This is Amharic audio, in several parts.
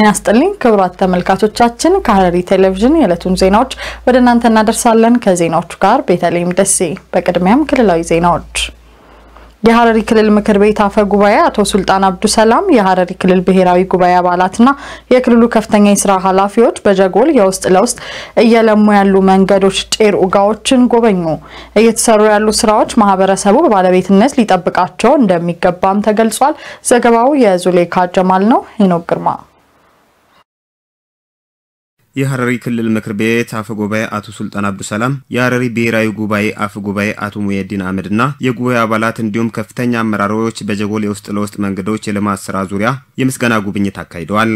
ጤና ይስጥልኝ ክቡራት ተመልካቾቻችን፣ ከሐረሪ ቴሌቪዥን የዕለቱን ዜናዎች ወደ እናንተ እናደርሳለን። ከዜናዎቹ ጋር ቤተልሔም ደሴ። በቅድሚያም ክልላዊ ዜናዎች። የሐረሪ ክልል ምክር ቤት አፈ ጉባኤ አቶ ሱልጣን አብዱ ሰላም የሐረሪ ክልል ብሔራዊ ጉባኤ አባላትና የክልሉ ከፍተኛ የስራ ኃላፊዎች በጀጎል የውስጥ ለውስጥ እየለሙ ያሉ መንገዶች ጤር ኡጋዎችን ጎበኙ። እየተሰሩ ያሉ ስራዎች ማህበረሰቡ በባለቤትነት ሊጠብቃቸው እንደሚገባም ተገልጿል። ዘገባው የዙሌካ ጀማል ነው። ሂኖክ ግርማ የሐረሪ ክልል ምክር ቤት አፈ ጉባኤ አቶ ሱልጣን አብዱሰላም፣ የሐረሪ ብሔራዊ ጉባኤ አፈ ጉባኤ አቶ ሙየዲን እና የጉባኤ አባላት እንዲሁም ከፍተኛ አመራሮች በጀጎል የውስጥ ለውስጥ መንገዶች የልማት ስራ ዙሪያ የምስጋና ጉብኝት አካሂደዋል።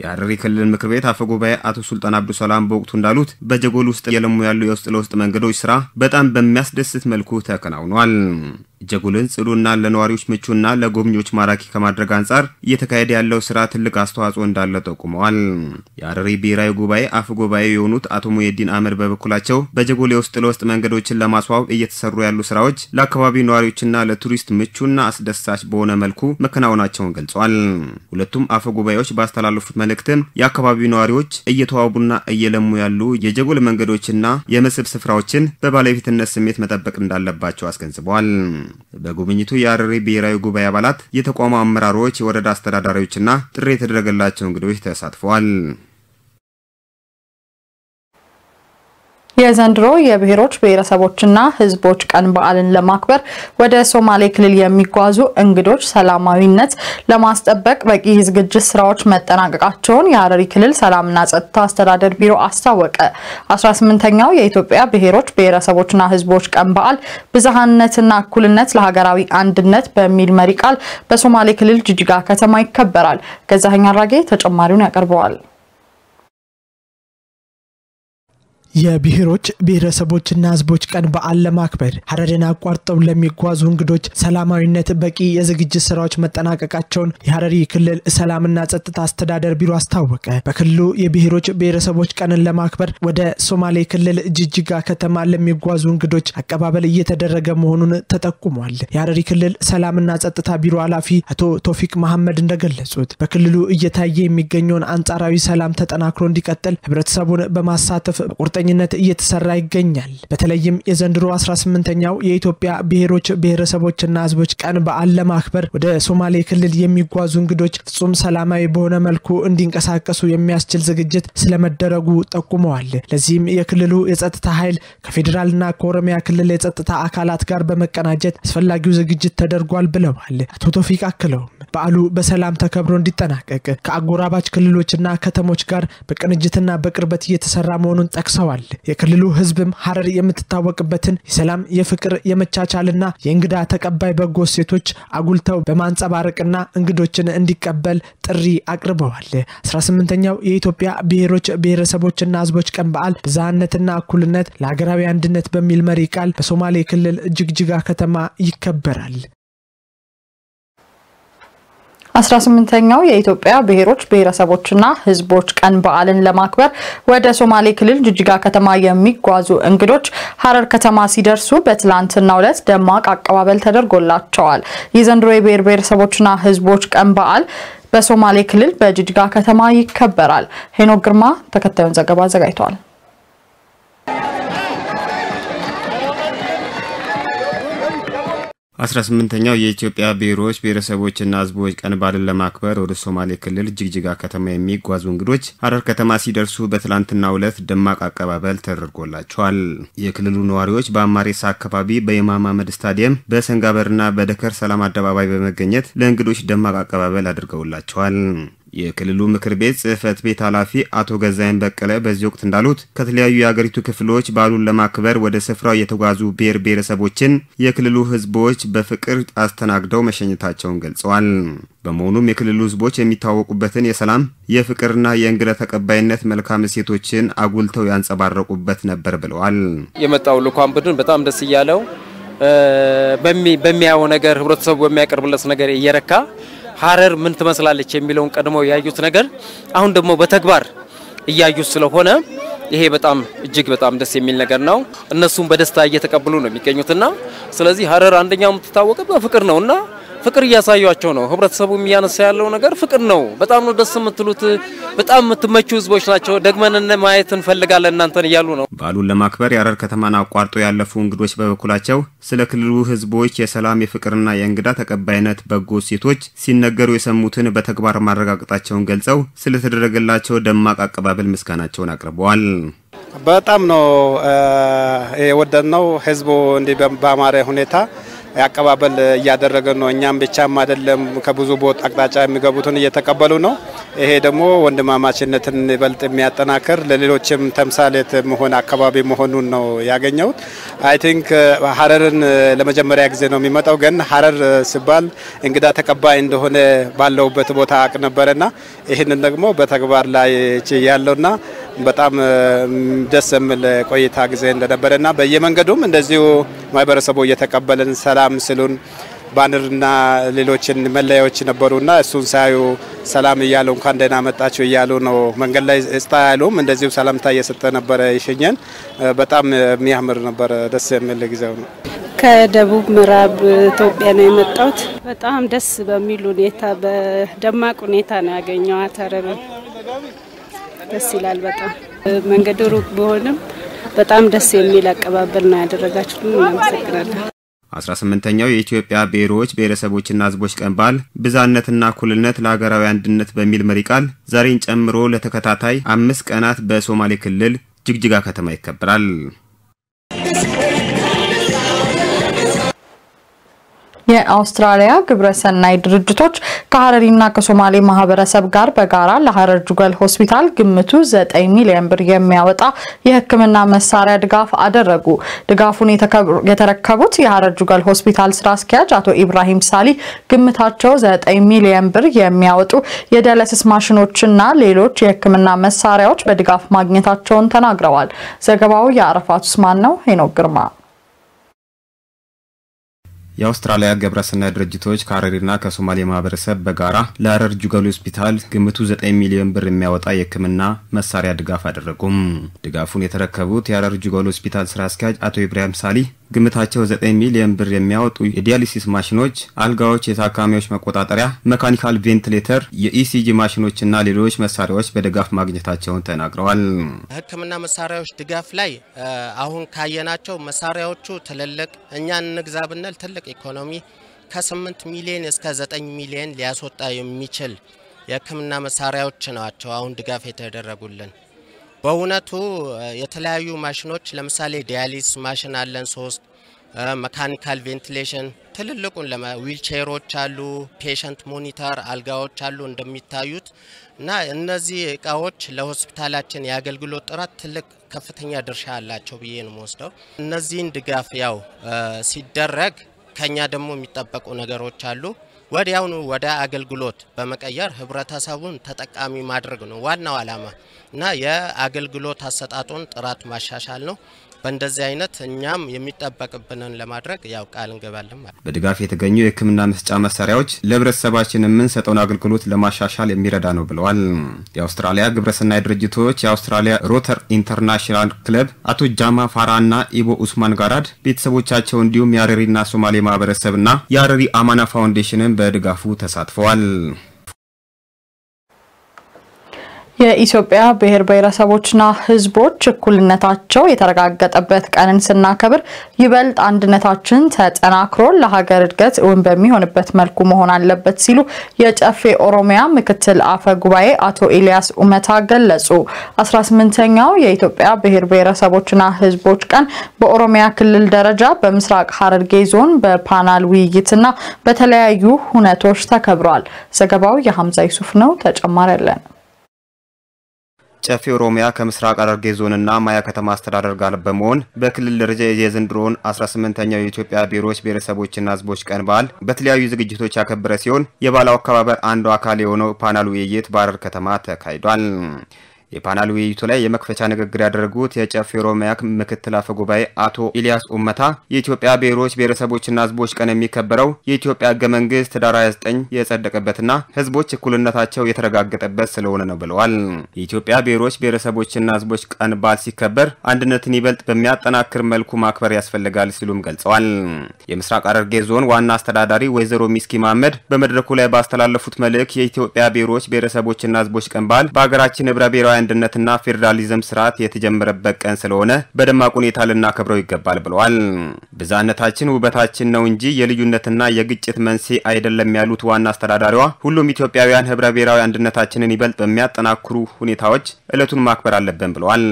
የሐረሪ ክልል ምክር ቤት አፈ ጉባኤ አቶ ሱልጣን አብዱሰላም በወቅቱ እንዳሉት በጀጎል ውስጥ የለሙ ያሉ የውስጥ ለውስጥ መንገዶች ስራ በጣም በሚያስደስት መልኩ ተከናውኗል። ጀጉልን ጽዱና ለነዋሪዎች ምቹና ለጎብኚዎች ማራኪ ከማድረግ አንጻር እየተካሄደ ያለው ስራ ትልቅ አስተዋጽኦ እንዳለ ጠቁመዋል። የሀረሪ ብሔራዊ ጉባኤ አፍ ጉባኤ የሆኑት አቶ ሙሄዲን አህመድ በበኩላቸው በጀጎሌ ውስጥ ለውስጥ መንገዶችን ለማስዋብ እየተሰሩ ያሉ ስራዎች ለአካባቢው ነዋሪዎችና ለቱሪስት ምቹና አስደሳች በሆነ መልኩ መከናወናቸውን ገልጿል። ሁለቱም አፈ ጉባኤዎች ባስተላለፉት መልእክትም የአካባቢው ነዋሪዎች እየተዋቡና እየለሙ ያሉ የጀጎል መንገዶችና የመስህብ ስፍራዎችን በባለቤትነት ስሜት መጠበቅ እንዳለባቸው አስገንዝበዋል። በጉብኝቱ የአረሬ ብሔራዊ ጉባኤ አባላት፣ የተቋሙ አመራሮች፣ የወረዳ አስተዳዳሪዎችና ጥሪ የተደረገላቸው እንግዶች ተሳትፈዋል። የዘንድሮ የብሔሮች ብሔረሰቦችና ህዝቦች ቀን በዓልን ለማክበር ወደ ሶማሌ ክልል የሚጓዙ እንግዶች ሰላማዊነት ለማስጠበቅ በቂ ዝግጅት ስራዎች መጠናቀቃቸውን የሀረሪ ክልል ሰላምና ጸጥታ አስተዳደር ቢሮ አስታወቀ። 18ኛው የኢትዮጵያ ብሔሮች ብሔረሰቦችና ህዝቦች ቀን በዓል ብዝሃነትና እኩልነት ለሀገራዊ አንድነት በሚል መሪ ቃል በሶማሌ ክልል ጅጅጋ ከተማ ይከበራል። ገዛኸኝ አራጌ ተጨማሪውን ያቀርበዋል። የብሔሮች ብሔረሰቦችና ህዝቦች ቀን በዓል ለማክበር ሀረርን አቋርጠው ለሚጓዙ እንግዶች ሰላማዊነት በቂ የዝግጅት ስራዎች መጠናቀቃቸውን የሀረሪ ክልል ሰላምና ጸጥታ አስተዳደር ቢሮ አስታወቀ። በክልሉ የብሔሮች ብሔረሰቦች ቀንን ለማክበር ወደ ሶማሌ ክልል ጅጅጋ ከተማ ለሚጓዙ እንግዶች አቀባበል እየተደረገ መሆኑን ተጠቁሟል። የሀረሪ ክልል ሰላምና ጸጥታ ቢሮ ኃላፊ አቶ ቶፊቅ መሐመድ እንደገለጹት በክልሉ እየታየ የሚገኘውን አንጻራዊ ሰላም ተጠናክሮ እንዲቀጥል ህብረተሰቡን በማሳተፍ ቁርጠኛ ቁርጠኝነት እየተሰራ ይገኛል። በተለይም የዘንድሮ 18ኛው የኢትዮጵያ ብሔሮች ብሔረሰቦችና ህዝቦች ቀን በዓል ለማክበር ወደ ሶማሌ ክልል የሚጓዙ እንግዶች ፍጹም ሰላማዊ በሆነ መልኩ እንዲንቀሳቀሱ የሚያስችል ዝግጅት ስለመደረጉ ጠቁመዋል። ለዚህም የክልሉ የጸጥታ ኃይል ከፌዴራልና ከኦሮሚያ ክልል የጸጥታ አካላት ጋር በመቀናጀት አስፈላጊው ዝግጅት ተደርጓል ብለዋል። አቶ ቶፊቅ አክለው በዓሉ በሰላም ተከብሮ እንዲጠናቀቅ ከአጎራባች ክልሎችና ከተሞች ጋር በቅንጅትና በቅርበት እየተሰራ መሆኑን ጠቅሰዋል። የክልሉ ህዝብም ሀረር የምትታወቅበትን የሰላም፣ የፍቅር፣ የመቻቻልና የእንግዳ ተቀባይ በጎ ሴቶች አጉልተው በማንጸባረቅና እንግዶችን እንዲቀበል ጥሪ አቅርበዋል። 18ኛው የኢትዮጵያ ብሔሮች ብሔረሰቦችና ህዝቦች ቀን በዓል ብዝሃነትና እኩልነት ለሀገራዊ አንድነት በሚል መሪ ቃል በሶማሌ ክልል ጅግጅጋ ከተማ ይከበራል። 18ኛው የኢትዮጵያ ብሔሮች ብሔረሰቦችና ህዝቦች ቀን በዓልን ለማክበር ወደ ሶማሌ ክልል ጅጅጋ ከተማ የሚጓዙ እንግዶች ሀረር ከተማ ሲደርሱ በትላንትናው ዕለት ደማቅ አቀባበል ተደርጎላቸዋል። የዘንድሮ የብሔር ብሔረሰቦችና ህዝቦች ቀን በዓል በሶማሌ ክልል በጅጅጋ ከተማ ይከበራል። ሄኖክ ግርማ ተከታዩን ዘገባ አዘጋጅተዋል። አስራ ስምንተኛው የኢትዮጵያ ብሔሮች ብሔረሰቦችና ህዝቦች ቀን በዓልን ለማክበር ወደ ሶማሌ ክልል ጅግጅጋ ከተማ የሚጓዙ እንግዶች ሐረር ከተማ ሲደርሱ በትላንትና ዕለት ደማቅ አቀባበል ተደርጎላቸዋል። የክልሉ ነዋሪዎች በአማሬሳ አካባቢ በየማማመድ ስታዲየም በሰንጋበርና በደከር ሰላም አደባባይ በመገኘት ለእንግዶች ደማቅ አቀባበል አድርገውላቸዋል። የክልሉ ምክር ቤት ጽህፈት ቤት ኃላፊ አቶ ገዛይን በቀለ በዚህ ወቅት እንዳሉት ከተለያዩ የአገሪቱ ክፍሎች በዓሉን ለማክበር ወደ ስፍራው የተጓዙ ብሔር ብሔረሰቦችን የክልሉ ህዝቦች በፍቅር አስተናግደው መሸኘታቸውን ገልጸዋል። በመሆኑም የክልሉ ህዝቦች የሚታወቁበትን የሰላም የፍቅርና የእንግዳ ተቀባይነት መልካም እሴቶችን አጉልተው ያንጸባረቁበት ነበር ብለዋል። የመጣው ልኳን ቡድን በጣም ደስ እያለው በሚያየው ነገር ህብረተሰቡ በሚያቀርብለት ነገር እየረካ ሀረር ምን ትመስላለች የሚለውን ቀድመው ያዩት ነገር አሁን ደግሞ በተግባር እያዩት ስለሆነ ይሄ በጣም እጅግ በጣም ደስ የሚል ነገር ነው። እነሱም በደስታ እየተቀበሉ ነው የሚገኙትና ስለዚህ ሀረር አንደኛው የምትታወቀው በፍቅር ነውና ፍቅር እያሳዩቸው ነው። ህብረተሰቡ እያነሳ ያለው ነገር ፍቅር ነው። በጣም ነው ደስ የምትሉት፣ በጣም የምትመቹ ህዝቦች ናቸው። ደግመን ማየት እንፈልጋለን እናንተን እያሉ ነው። በዓሉን ለማክበር የሐረር ከተማን አቋርጦ ያለፉ እንግዶች በበኩላቸው ስለ ክልሉ ህዝቦች የሰላም የፍቅርና የእንግዳ ተቀባይነት በጎ ሴቶች ሲነገሩ የሰሙትን በተግባር ማረጋገጣቸውን ገልጸው ስለተደረገላቸው ደማቅ አቀባበል ምስጋናቸውን አቅርበዋል። በጣም ነው የወደድነው ህዝቡ እንዲህ በአማረ ሁኔታ አቀባበል እያደረገ ነው። እኛም ብቻም አይደለም ከብዙ ቦታ አቅጣጫ የሚገቡትን እየተቀበሉ ነው። ይሄ ደግሞ ወንድማማችነትን ይበልጥ የሚያጠናክር ለሌሎችም ተምሳሌት መሆን አካባቢ መሆኑን ነው ያገኘሁት። አይ ቲንክ ሀረርን ለመጀመሪያ ጊዜ ነው የሚመጣው፣ ግን ሀረር ሲባል እንግዳ ተቀባይ እንደሆነ ባለውበት ቦታ አቅ ነበረና ይህንን ደግሞ በተግባር ላይ ያለውና በጣም ደስ የሚል ቆይታ ጊዜ እንደነበረና በየመንገዱም እንደዚሁ ማህበረሰቡ እየተቀበልን ሰላም ስሉን ባንርና ሌሎችን መለያዎች ነበሩና እሱን ሳዩ ሰላም እያሉ እንኳን ደህና መጣችሁ እያሉ ነው። መንገድ ላይ እስታ ያሉም እንደዚሁ ሰላምታ እየሰጠ ነበረ ይሸኘን። በጣም የሚያምር ነበረ፣ ደስ የሚል ጊዜው ነው። ከደቡብ ምዕራብ ኢትዮጵያ ነው የመጣሁት። በጣም ደስ በሚል ሁኔታ፣ በደማቅ ሁኔታ ነው ያገኘኋት ሀረርን። ደስ ይላል በጣም መንገዱ ሩቅ ቢሆንም በጣም ደስ የሚል አቀባበል ነው ያደረጋችሁ። እናመሰግናለን። አስራ ስምንተኛው የኢትዮጵያ ብሔሮች ብሔረሰቦችና ህዝቦች ቀን በዓል ብዛነትና እኩልነት ለሀገራዊ አንድነት በሚል መሪ ቃል ዛሬን ጨምሮ ለተከታታይ አምስት ቀናት በሶማሌ ክልል ጅግጅጋ ከተማ ይከበራል። የአውስትራሊያ ግብረሰናይ ድርጅቶች ከሀረሪና ከሶማሌ ማህበረሰብ ጋር በጋራ ለሀረር ጁገል ሆስፒታል ግምቱ ዘጠኝ ሚሊዮን ብር የሚያወጣ የህክምና መሳሪያ ድጋፍ አደረጉ። ድጋፉን የተረከቡት የሀረር ጁገል ሆስፒታል ስራ አስኪያጅ አቶ ኢብራሂም ሳሊ ግምታቸው 9 ሚሊዮን ብር የሚያወጡ የደለስስ ማሽኖችና ሌሎች የህክምና መሳሪያዎች በድጋፍ ማግኘታቸውን ተናግረዋል። ዘገባው የአረፋት ኡስማን ነው። ሄኖክ ግርማ የአውስትራሊያ ግብረሰናይ ድርጅቶች ከሀረሪና ከሶማሌ ማህበረሰብ በጋራ ለሀረር ጁገል ሆስፒታል ግምቱ 9 ሚሊዮን ብር የሚያወጣ የሕክምና መሳሪያ ድጋፍ አደረጉም። ድጋፉን የተረከቡት የሀረር ጁገል ሆስፒታል ስራ አስኪያጅ አቶ ኢብራሂም ሳሊ ግምታቸው 9 ሚሊዮን ብር የሚያወጡ የዲያሊሲስ ማሽኖች፣ አልጋዎች፣ የታካሚዎች መቆጣጠሪያ፣ መካኒካል ቬንትሌተር፣ የኢሲጂ ማሽኖችና ሌሎች መሳሪያዎች በድጋፍ ማግኘታቸውን ተናግረዋል። ሕክምና መሳሪያዎች ድጋፍ ላይ አሁን ካየናቸው መሳሪያዎቹ ትልልቅ እኛ እንግዛ ብንል ትልቅ ኢኮኖሚ ከ8 ሚሊዮን እስከ 9 ሚሊዮን ሊያስወጣ የሚችል የሕክምና መሳሪያዎች ናቸው አሁን ድጋፍ የተደረጉልን። በእውነቱ የተለያዩ ማሽኖች ለምሳሌ ዲያሊስ ማሽን አለን ሶስት መካኒካል ቬንቲሌሽን ትልልቁን ዊልቼሮች አሉ፣ ፔሸንት ሞኒተር አልጋዎች አሉ እንደሚታዩት እና እነዚህ እቃዎች ለሆስፒታላችን የአገልግሎት ጥራት ትልቅ ከፍተኛ ድርሻ አላቸው ብዬ ነው ወስደው። እነዚህን ድጋፍ ያው ሲደረግ ከኛ ደግሞ የሚጠበቁ ነገሮች አሉ። ወዲያውኑ ወደ አገልግሎት በመቀየር ህብረተሰቡን ተጠቃሚ ማድረግ ነው ዋናው ዓላማ እና የአገልግሎት አሰጣጡን ጥራት ማሻሻል ነው። በእንደዚህ አይነት እኛም የሚጠበቅብንን ለማድረግ ያው ቃል እንገባለን ማለት። በድጋፍ የተገኙ የህክምና መስጫ መሳሪያዎች ለህብረተሰባችን የምንሰጠውን አገልግሎት ለማሻሻል የሚረዳ ነው ብለዋል። የአውስትራሊያ ግብረሰናይ ድርጅቶች የአውስትራሊያ ሮተር ኢንተርናሽናል ክለብ አቶ ጃማ ፋራ እና ኢቦ ኡስማን ጋራድ ቤተሰቦቻቸው እንዲሁም የአረሪና ሶማሌ ማህበረሰብና የአረሪ አማና ፋውንዴሽንን በድጋፉ ተሳትፈዋል። የኢትዮጵያ ብሔር ብሔረሰቦችና ሕዝቦች እኩልነታቸው የተረጋገጠበት ቀንን ስናከብር ይበልጥ አንድነታችን ተጠናክሮ ለሀገር እድገት እውን በሚሆንበት መልኩ መሆን አለበት ሲሉ የጨፌ ኦሮሚያ ምክትል አፈ ጉባኤ አቶ ኤልያስ ኡመታ ገለጹ። 18ኛው የኢትዮጵያ ብሔር ብሔረሰቦችና ሕዝቦች ቀን በኦሮሚያ ክልል ደረጃ በምስራቅ ሐረርጌ ዞን በፓናል ውይይትና በተለያዩ ሁነቶች ተከብሯል። ዘገባው የሀምዛ ይሱፍ ነው። ተጨማሪ ያለን ጨፌ ኦሮሚያ ከምስራቅ ሐረርጌ ዞንና ማያ ከተማ አስተዳደር ጋር በመሆን በክልል ደረጃ የዘንድሮውን 18ኛው የኢትዮጵያ ብሔሮች ብሔረሰቦችና ሕዝቦች ቀን በዓል በተለያዩ ዝግጅቶች ያከበረ ሲሆን የበዓሉ አከባበር አንዱ አካል የሆነው ፓናል ውይይት በሐረር ከተማ ተካሂዷል። የፓናል ውይይቱ ላይ የመክፈቻ ንግግር ያደረጉት የጨፌ ኦሮሚያ ምክትል አፈ ጉባኤ አቶ ኢልያስ ኡመታ የኢትዮጵያ ብሔሮች ብሔረሰቦችና ህዝቦች ቀን የሚከበረው የኢትዮጵያ ህገ መንግስት ህዳር 29 የጸደቀበትና ህዝቦች እኩልነታቸው የተረጋገጠበት ስለሆነ ነው ብለዋል። የኢትዮጵያ ብሔሮች ብሔረሰቦችና ህዝቦች ቀን በዓል ሲከበር አንድነትን ይበልጥ በሚያጠናክር መልኩ ማክበር ያስፈልጋል ሲሉም ገልጸዋል። የምስራቅ ሐረርጌ ዞን ዋና አስተዳዳሪ ወይዘሮ ሚስኪ ማመድ በመድረኩ ላይ ባስተላለፉት መልእክት የኢትዮጵያ ብሔሮች ብሔረሰቦችና ህዝቦች ቀን በዓል በሀገራችን ህብረ ብሔራዊ አንድነትና ፌዴራሊዝም ስርዓት የተጀመረበት ቀን ስለሆነ በደማቅ ሁኔታ ልናከብረው ይገባል ብለዋል። ብዛነታችን ውበታችን ነው እንጂ የልዩነትና የግጭት መንስኤ አይደለም ያሉት ዋና አስተዳዳሪዋ ሁሉም ኢትዮጵያውያን ህብረ ብሔራዊ አንድነታችንን ይበልጥ በሚያጠናክሩ ሁኔታዎች እለቱን ማክበር አለብን ብለዋል።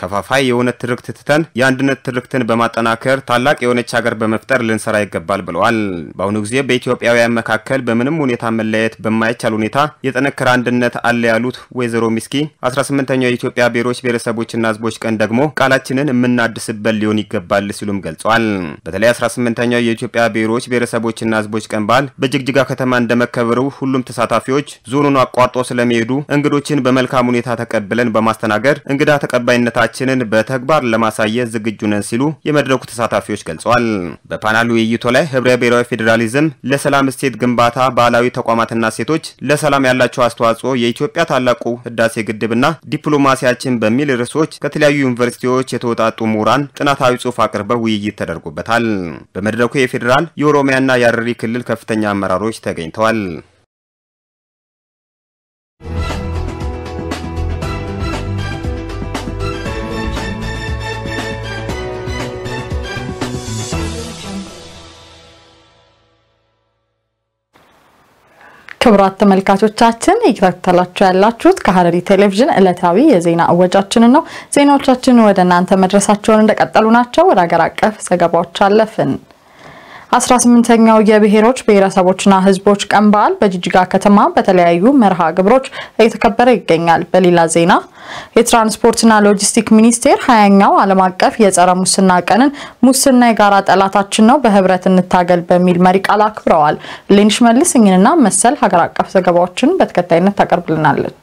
ከፋፋይ የሆነ ትርክት ትተን የአንድነት ትርክትን በማጠናከር ታላቅ የሆነች ሀገር በመፍጠር ልንሰራ ይገባል ብለዋል። በአሁኑ ጊዜ በኢትዮጵያውያን መካከል በምንም ሁኔታ መለያየት በማይቻል ሁኔታ የጠነከረ አንድነት አለ ያሉት ወይዘሮ ሚስኪ 18 ስምንተኛው የኢትዮጵያ ብሔሮች ብሔረሰቦችና ህዝቦች ቀን ደግሞ ቃላችንን የምናድስበት ሊሆን ይገባል ሲሉም ገልጿል። በተለይ 18ኛው የኢትዮጵያ ብሔሮች ብሔረሰቦችና ህዝቦች ቀን በዓል በጅግጅጋ ከተማ እንደመከበሩ ሁሉም ተሳታፊዎች ዞኑን አቋርጦ ስለሚሄዱ እንግዶችን በመልካም ሁኔታ ተቀብለን በማስተናገድ እንግዳ ተቀባይነታችንን በተግባር ለማሳየት ዝግጁ ነን ሲሉ የመድረኩ ተሳታፊዎች ገልጸዋል። በፓናል ውይይቱ ላይ ህብረ ብሔራዊ ፌዴራሊዝም ለሰላም እሴት ግንባታ ባህላዊ ተቋማትና ሴቶች ለሰላም ያላቸው አስተዋጽኦ የኢትዮጵያ ታላቁ ህዳሴ ግድብና ዲፕሎማሲያችን በሚል ርዕሶች ከተለያዩ ዩኒቨርሲቲዎች የተውጣጡ ምሁራን ጥናታዊ ጽሑፍ አቅርበው ውይይት ተደርጎበታል። በመድረኩ የፌዴራል የኦሮሚያና የሐረሪ ክልል ከፍተኛ አመራሮች ተገኝተዋል። ክብራት ተመልካቾቻችን እየተከታተላችሁ ያላችሁት ከሐረሪ ቴሌቪዥን ዕለታዊ የዜና እወጃችንን ነው። ዜናዎቻችን ወደ እናንተ መድረሳቸውን እንደቀጠሉ ናቸው። ወደ አገር አቀፍ ዘገባዎች አለፍን። 18ኛው የብሔሮች ብሔረሰቦችና ህዝቦች ቀን በዓል በጅጅጋ ከተማ በተለያዩ መርሃ ግብሮች እየተከበረ ይገኛል። በሌላ ዜና የትራንስፖርትና ሎጂስቲክ ሚኒስቴር ሀያኛው ዓለም አቀፍ የጸረ ሙስና ቀንን ሙስና የጋራ ጠላታችን ነው፣ በህብረት እንታገል በሚል መሪ ቃል አክብረዋል። ሌንሽ መልስ እኝንና መሰል ሀገር አቀፍ ዘገባዎችን በተከታይነት ታቀርብልናለች።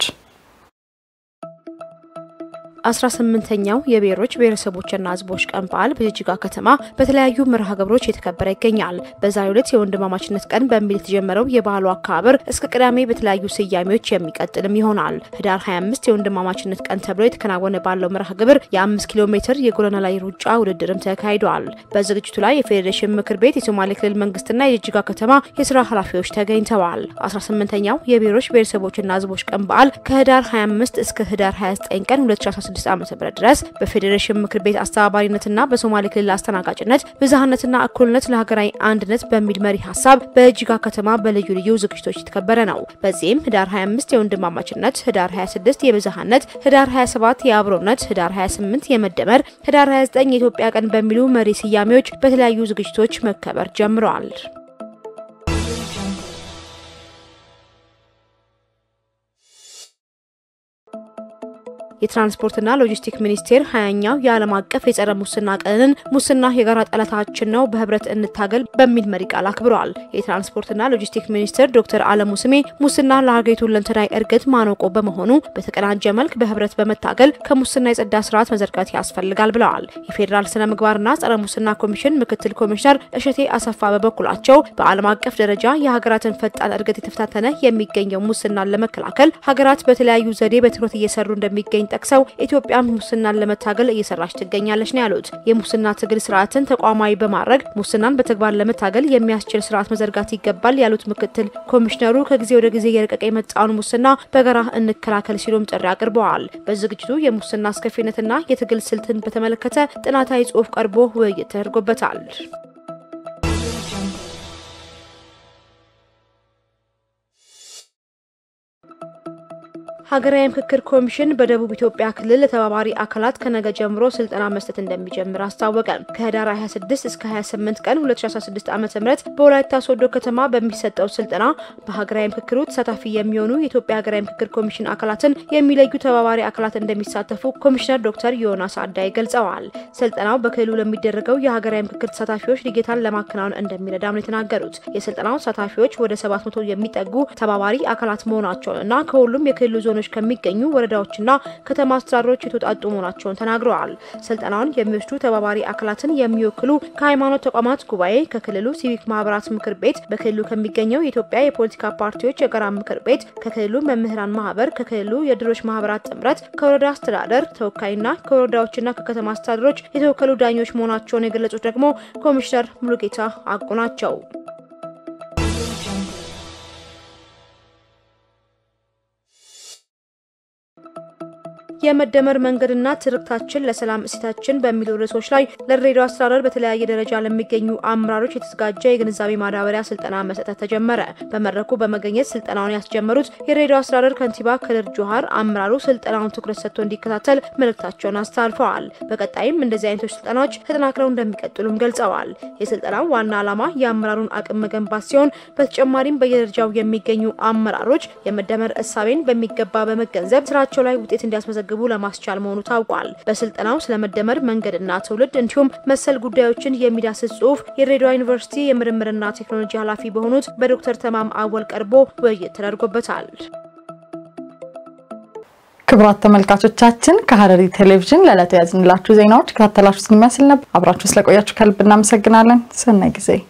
18ኛው የብሔሮች ብሔረሰቦችና ህዝቦች ቀን በዓል በጅጅጋ ከተማ በተለያዩ መርሃ ግብሮች የተከበረ ይገኛል። በዛሬው ዕለት የወንድማማችነት ቀን በሚል የተጀመረው የባህሉ አከባበር እስከ ቅዳሜ በተለያዩ ስያሜዎች የሚቀጥልም ይሆናል። ህዳር 25 የወንድማማችነት ቀን ተብሎ የተከናወነ ባለው መርሃ ግብር የ5 ኪሎ ሜትር የጎዳና ላይ ሩጫ ውድድርም ተካሂደዋል። በዝግጅቱ ላይ የፌዴሬሽን ምክር ቤት፣ የሶማሌ ክልል መንግስትና የጅጅጋ ከተማ የስራ ኃላፊዎች ተገኝተዋል። 18ኛው የብሔሮች ብሔረሰቦችና ህዝቦች ቀን በዓል ከህዳር 25 እስከ ህዳር 29 ቀን 2016 2016 ዓ.ም ድረስ በፌዴሬሽን ምክር ቤት አስተባባሪነትና በሶማሌ ክልል አስተናጋጭነት ብዝሃነትና እኩልነት ለሀገራዊ አንድነት በሚል መሪ ሀሳብ በእጅጋ ከተማ በልዩ ልዩ ዝግጅቶች የተከበረ ነው። በዚህም ህዳር 25 የወንድማማችነት፣ ህዳር 26 የብዝሃነት፣ ህዳር 27 የአብሮነት፣ ህዳር 28 የመደመር፣ ህዳር 29 የኢትዮጵያ ቀን በሚሉ መሪ ስያሜዎች በተለያዩ ዝግጅቶች መከበር ጀምረዋል። የትራንስፖርትና ሎጂስቲክ ሚኒስቴር ሀያኛው የዓለም አቀፍ የጸረ ሙስና ቀንን ሙስና የጋራ ጠላታችን ነው በህብረት እንታገል በሚል መሪ ቃል አክብረዋል። የትራንስፖርትና ሎጂስቲክ ሚኒስትር ዶክተር አለሙ ስሜ ሙስና ለሀገሪቱ ሁለንተናዊ እድገት ማነቆ በመሆኑ በተቀናጀ መልክ በህብረት በመታገል ከሙስና የጸዳ ስርዓት መዘርጋት ያስፈልጋል ብለዋል። የፌዴራል ስነ ምግባርና ጸረ ሙስና ኮሚሽን ምክትል ኮሚሽነር እሸቴ አሰፋ በበኩላቸው በዓለም አቀፍ ደረጃ የሀገራትን ፈጣን እድገት የተፈታተነ የሚገኘው ሙስናን ለመከላከል ሀገራት በተለያዩ ዘዴ በትኩረት እየሰሩ እንደሚገኝ ጠቅሰው ኢትዮጵያ ሙስናን ለመታገል እየሰራች ትገኛለች ነው ያሉት። የሙስና ትግል ስርዓትን ተቋማዊ በማድረግ ሙስናን በተግባር ለመታገል የሚያስችል ስርዓት መዘርጋት ይገባል ያሉት ምክትል ኮሚሽነሩ ከጊዜ ወደ ጊዜ እየረቀቀ የመጣውን ሙስና በጋራ እንከላከል ሲሉም ጥሪ አቅርበዋል። በዝግጅቱ የሙስና አስከፊነትና የትግል ስልትን በተመለከተ ጥናታዊ ጽሑፍ ቀርቦ ውይይት ተደርጎበታል። ሀገራዊ ምክክር ኮሚሽን በደቡብ ኢትዮጵያ ክልል ለተባባሪ አካላት ከነገ ጀምሮ ስልጠና መስጠት እንደሚጀምር አስታወቀ። ከህዳር 26 እስከ 28 ቀን 2016 ዓ ም በወላይታ ሶዶ ከተማ በሚሰጠው ስልጠና በሀገራዊ ምክክሩ ተሳታፊ የሚሆኑ የኢትዮጵያ ሀገራዊ ምክክር ኮሚሽን አካላትን የሚለዩ ተባባሪ አካላት እንደሚሳተፉ ኮሚሽነር ዶክተር ዮናስ አዳይ ገልጸዋል። ስልጠናው በክልሉ ለሚደረገው የሀገራዊ ምክክር ተሳታፊዎች ልጌታን ለማከናወን እንደሚረዳም ነው የተናገሩት። የስልጠናው ተሳታፊዎች ወደ 700 የሚጠጉ ተባባሪ አካላት መሆናቸውን እና ከሁሉም የክልሉ ዞኖች ዞኖች ከሚገኙ ወረዳዎችና ከተማ አስተዳደሮች የተውጣጡ መሆናቸውን ተናግረዋል። ስልጠናውን የሚወስዱ ተባባሪ አካላትን የሚወክሉ ከሃይማኖት ተቋማት ጉባኤ፣ ከክልሉ ሲቪክ ማህበራት ምክር ቤት፣ በክልሉ ከሚገኘው የኢትዮጵያ የፖለቲካ ፓርቲዎች የጋራ ምክር ቤት፣ ከክልሉ መምህራን ማህበር፣ ከክልሉ የድሮች ማህበራት ጥምረት፣ ከወረዳ አስተዳደር ተወካይና ከወረዳዎችና ከከተማ አስተዳደሮች የተወከሉ ዳኞች መሆናቸውን የገለጹት ደግሞ ኮሚሽነር ሙሉጌታ አቁ ናቸው። የመደመር መንገድና ትርክታችን ለሰላም እሴታችን በሚሉ ርዕሶች ላይ ለድሬዳዋ አስተዳደር በተለያየ ደረጃ ለሚገኙ አመራሮች የተዘጋጀ የግንዛቤ ማዳበሪያ ስልጠና መሰጠት ተጀመረ። በመድረኩ በመገኘት ስልጠናውን ያስጀመሩት የድሬዳዋ አስተዳደር ከንቲባ ከድር ጆሃር አመራሩ ስልጠናውን ትኩረት ሰጥቶ እንዲከታተል መልእክታቸውን አስተላልፈዋል። በቀጣይም እንደዚህ አይነቶች ስልጠናዎች ተጠናክረው እንደሚቀጥሉም ገልጸዋል። የስልጠናው ዋና ዓላማ የአመራሩን አቅም መገንባት ሲሆን በተጨማሪም በየደረጃው የሚገኙ አመራሮች የመደመር እሳቤን በሚገባ በመገንዘብ ስራቸው ላይ ውጤት እንዲያስመዘግ ግቡ ለማስቻል መሆኑ ታውቋል። በስልጠናው ስለመደመር መንገድና ትውልድ እንዲሁም መሰል ጉዳዮችን የሚዳስስ ጽሁፍ የድሬዳዋ ዩኒቨርሲቲ የምርምርና ቴክኖሎጂ ኃላፊ በሆኑት በዶክተር ተማም አወል ቀርቦ ውይይት ተደርጎበታል። ክቡራት ተመልካቾቻችን ከሐረሪ ቴሌቪዥን ለዕለቱ ያዝንላችሁ ዜናዎች ከታተላችሁ ስንመስል ነበር። አብራችሁ ስለቆያችሁ ከልብ እናመሰግናለን። ሰናይ ጊዜ